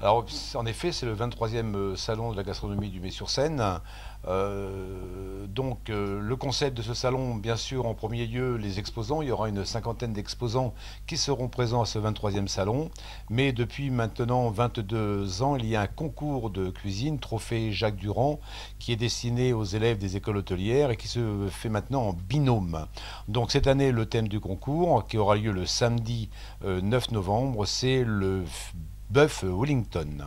Alors, en effet, c'est le 23e euh, salon de la gastronomie du Mai-sur-Seine. Euh, donc, euh, le concept de ce salon, bien sûr, en premier lieu, les exposants. Il y aura une cinquantaine d'exposants qui seront présents à ce 23e salon. Mais depuis maintenant 22 ans, il y a un concours de cuisine, Trophée Jacques Durand, qui est destiné aux élèves des écoles hôtelières et qui se fait maintenant en binôme. Donc, cette année, le thème du concours, qui aura lieu le samedi 9 novembre, c'est le Bœuf Wellington.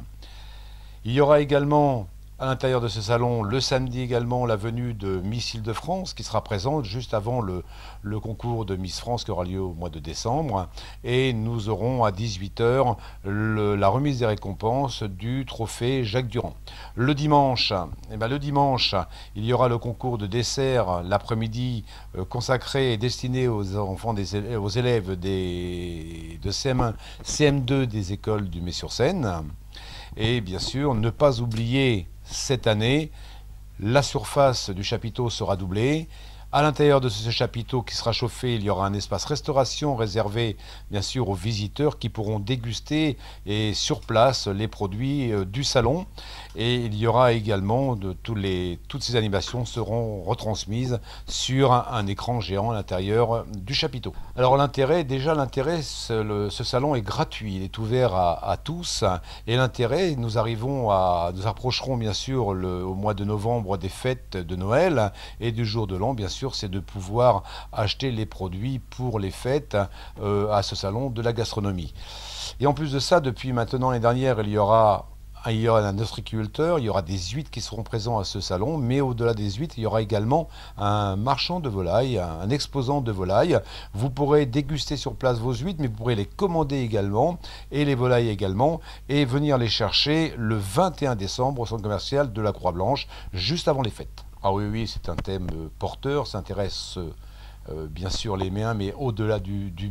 Il y aura également à l'intérieur de ce salon, le samedi également, la venue de Miss de france qui sera présente juste avant le, le, concours de Miss France qui aura lieu au mois de décembre. Et nous aurons à 18h la remise des récompenses du trophée Jacques Durand. Le dimanche, eh bien le dimanche il y aura le concours de dessert l'après-midi euh, consacré et destiné aux enfants, des, aux élèves des de CM1, CM2 des écoles du Mai-sur-Seine. Et bien sûr, ne pas oublier cette année, la surface du chapiteau sera doublée. À l'intérieur de ce chapiteau qui sera chauffé, il y aura un espace restauration réservé bien sûr aux visiteurs qui pourront déguster et sur place les produits euh, du salon. Et il y aura également de tous les, toutes ces animations seront retransmises sur un, écran géant à l'intérieur euh, du chapiteau. Alors l'intérêt, déjà l'intérêt, ce, salon est gratuit, il est ouvert à, tous. Et l'intérêt, nous arrivons à, nous approcherons bien sûr au mois de novembre des fêtes de Noël et du jour de l'an bien sûr c'est de pouvoir acheter les produits pour les fêtes euh, à ce salon de la gastronomie. Et en plus de ça, depuis maintenant l'année dernière, il y aura il y un ostriculteur, il y aura des huîtres qui seront présents à ce salon, mais au-delà des huîtres, il y aura également un marchand de volailles, un exposant de volailles. Vous pourrez déguster sur place vos huîtres, mais vous pourrez les commander également, et les volailles également, et venir les chercher le 21 décembre au centre commercial de la Croix-Blanche, juste avant les fêtes. Ah oui, oui, c'est un thème euh, porteur, s'intéresse intéresse euh, bien sûr les méens, mais au-delà du, du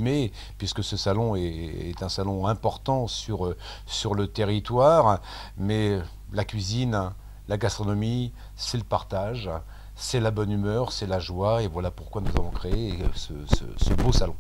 puisque ce salon est, un salon important sur, euh, sur le territoire. Mais la cuisine, la gastronomie, c'est le partage, c'est la bonne humeur, c'est la joie, et voilà pourquoi nous avons créé ce beau salon.